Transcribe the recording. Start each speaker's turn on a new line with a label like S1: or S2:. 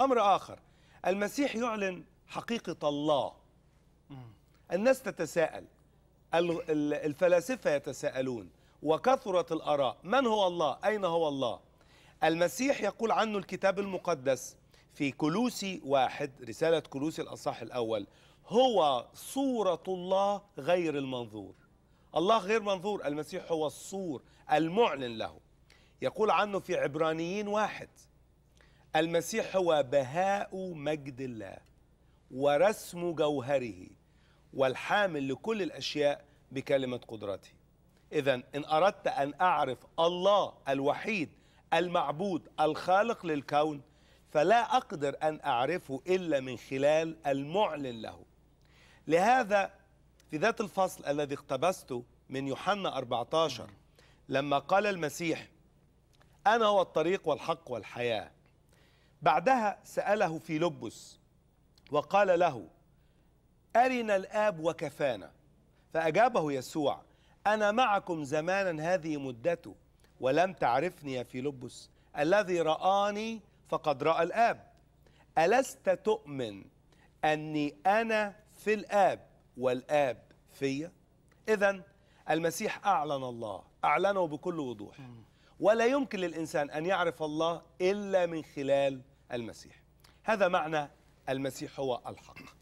S1: أمر آخر المسيح يعلن حقيقة الله الناس تتساءل الفلاسفة يتساءلون وكثرت الآراء من هو الله أين هو الله المسيح يقول عنه الكتاب المقدس في كلوسي واحد رسالة كلوسي الأصح الأول هو صورة الله غير المنظور الله غير منظور المسيح هو الصور المعلن له يقول عنه في عبرانيين واحد المسيح هو بهاء مجد الله ورسم جوهره والحامل لكل الأشياء بكلمة قدرته إذا إن أردت أن أعرف الله الوحيد المعبود الخالق للكون فلا أقدر أن أعرفه إلا من خلال المعلن له لهذا في ذات الفصل الذي اقتبسته من يوحنا 14 لما قال المسيح أنا هو الطريق والحق والحياة بعدها سأله فيلبس وقال له أرنا الآب وكفانا فأجابه يسوع أنا معكم زمانا هذه مدته ولم تعرفني يا فيلبس الذي رآني فقد رأى الآب ألست تؤمن أني أنا في الآب والآب فيا إذا المسيح أعلن الله أعلنه بكل وضوح ولا يمكن للإنسان أن يعرف الله إلا من خلال المسيح هذا معنى المسيح هو الحق